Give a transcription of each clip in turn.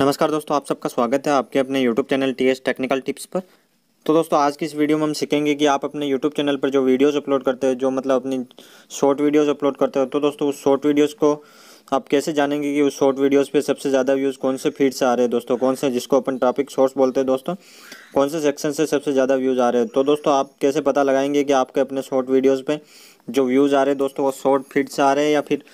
नमस्कार दोस्तों आप सबका स्वागत है आपके अपने YouTube channel T S technical tips पर तो दोस्तों आज की इस वीडियो में हम सीखेंगे कि आप अपने YouTube चैनल पर जो वीडियोस अपलोड करते हो जो मतलब अपनी शॉर्ट वीडियोस अपलोड करते हो तो दोस्तों उस शॉर्ट वीडियोस को आप कैसे जानेंगे कि उस शॉर्ट वीडियोस पे सबसे ज़्यादा व्यूज़ कौन से फीड से आ रहे हैं दोस्तों कौन से जिसको अपन टॉपिक शॉर्ट्स बोलते हैं दोस्तों कौन से सेक्शन से सबसे ज़्यादा व्यूज़ आ रहे हैं तो दोस्तों आप कैसे पता लगाएंगे कि आपके अपने शॉर्ट वीडियोज़ पर जो व्यूज़ आ रहे हैं दोस्तों वो शॉर्ट फीड से आ रहे हैं या फिर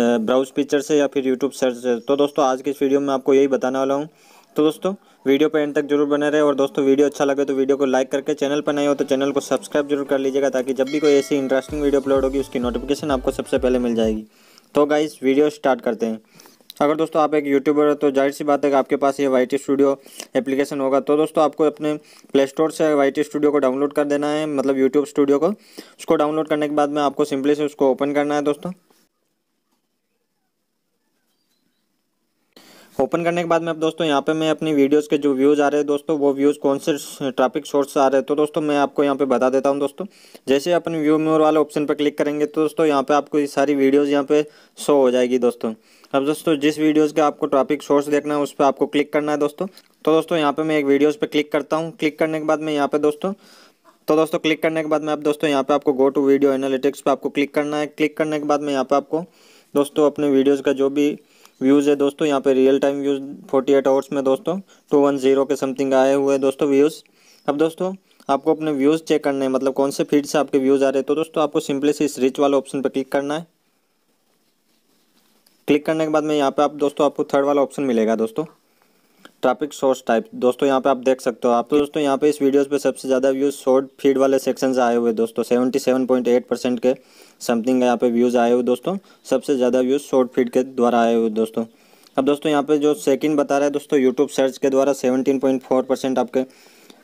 ब्राउज पिक्चर से या फिर यूट्यूब सर्च से तो दोस्तों आज के इस वीडियो में आपको यही बताने वाला हूँ तो दोस्तों वीडियो पर एंड तक जरूर बने रहे और दोस्तों वीडियो अच्छा लगे तो वीडियो को लाइक करके चैनल पर नहीं हो तो चैनल को सब्सक्राइब जरूर कर लीजिएगा ताकि जब भी कोई ऐसी इंटरेस्टिंग वीडियो अपलोड होगी उसकी नोटिफिकेशन आपको सबसे पहले मिल जाएगी तो गाइस वीडियो स्टार्ट करते हैं अगर दोस्तों आप एक यूट्यूबर हो तो जाहिर सी बात है कि आपके पास ये वाई टी स्टूडियो एप्लीकेशन होगा तो दोस्तों आपको अपने प्ले स्टोर से वाई टी स्टूडियो को डाउनलोड कर देना है मतलब यूट्यूब स्टूडियो को उसको डाउनलोड करने के बाद में आपको सिंपली से उसको ओपन करना है दोस्तों ओपन करने के बाद में अब दोस्तों यहाँ पे मैं अपनी वीडियोस के जो व्यूज़ आ रहे हैं दोस्तों वो व्यूज़ कौन से ट्रैफिक सोर्स से आ रहे हैं तो दोस्तों मैं आपको यहाँ पे बता देता हूँ दोस्तों जैसे अपने व्यू मोर वाले ऑप्शन पर क्लिक करेंगे तो दोस्तों यहाँ पे आपको ये सारी वीडियोज़ यहाँ पे शो हो जाएगी दोस्तों अब दोस्तों जिस वीडियोज़ का आपको ट्रैफिक सोर्स देखना है उस पर आपको क्लिक करना है दोस्तों तो दोस्तों यहाँ पर मैं एक वीडियोज़ पर क्लिक करता हूँ क्लिक करने के बाद मैं यहाँ पर दोस्तों तो दोस्तों क्लिक करने के बाद में आप दोस्तों यहाँ पे आपको गो टू वीडियो एनालिटिक्स पे आपको क्लिक करना है क्लिक करने के बाद में यहाँ पे आपको दोस्तों अपने वीडियोज़ का जो भी व्यूज़ है दोस्तों यहाँ पे real time views 48 eight hours में दोस्तों टू वन जीरो के समथिंग आए हुए हैं दोस्तों व्यूज़ अब दोस्तों आपको अपने व्यूज़ चेक करने हैं मतलब कौन से फीड से आपके व्यूज़ आ रहे हैं तो दोस्तों आपको सिंपली से इस रिच वाले ऑप्शन पर क्लिक करना है क्लिक करने के बाद में यहाँ पे आप दोस्तों आपको थर्ड वाला ऑप्शन मिलेगा दोस्तों ट्रैफिक सोर्स टाइप दोस्तों यहाँ पे आप देख सकते हो आप तो दोस्तों यहाँ पे इस वीडियोस पे सबसे ज़्यादा व्यूज़ शॉर्ट फीड वाले सेक्शन से आए हुए दोस्तों seventy seven point eight percent के समथिंग यहाँ पे व्यूज़ आए हुए दोस्तों सबसे ज़्यादा व्यूज़ शॉर्ट फीड के द्वारा आए हुए दोस्तों अब दोस्तों यहाँ पे जो सेकंड बता रहा है दोस्तों यूट्यूब सर्च के द्वारा सेवनटीन आपके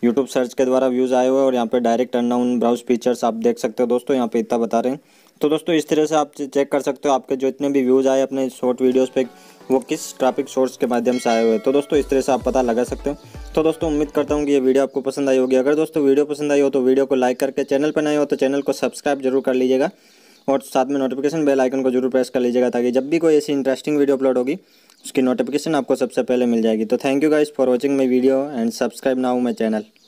यूट्यूब सर्च के द्वारा व्यूज़ आए हुए और यहाँ पर डायरेक्ट अनडाउन ब्राउज फीचर्स आप देख सकते हो दोस्तों यहाँ पर इतना बता रहे हैं तो दोस्तों इस तरह से आप चेक कर सकते हो आपके जो इतने भी व्यूज़ आए अपने शॉर्ट वीडियोस पे वो किस ट्रैफिक सोर्स के माध्यम से आए हुए तो दोस्तों इस तरह से आप पता लगा सकते हो तो दोस्तों उम्मीद करता हूँ कि ये वीडियो आपको पसंद आई होगी अगर दोस्तों वीडियो पसंद आई हो तो वीडियो को लाइक करके चैनल पर नए हो तो चैनल को सब्सक्राइब जरूर कर लीजिएगा और साथ में नोटिफिकेशन बेल आइकन को जरूर प्रेस कर लीजिएगा ताकि जब भी कोई ऐसी इंटरेस्टिंग वीडियो अपलोड होगी उसकी नोटिफिकेशन आपको सबसे पहले मिल जाएगी तो thank you guys for watching my video and subscribe now my channel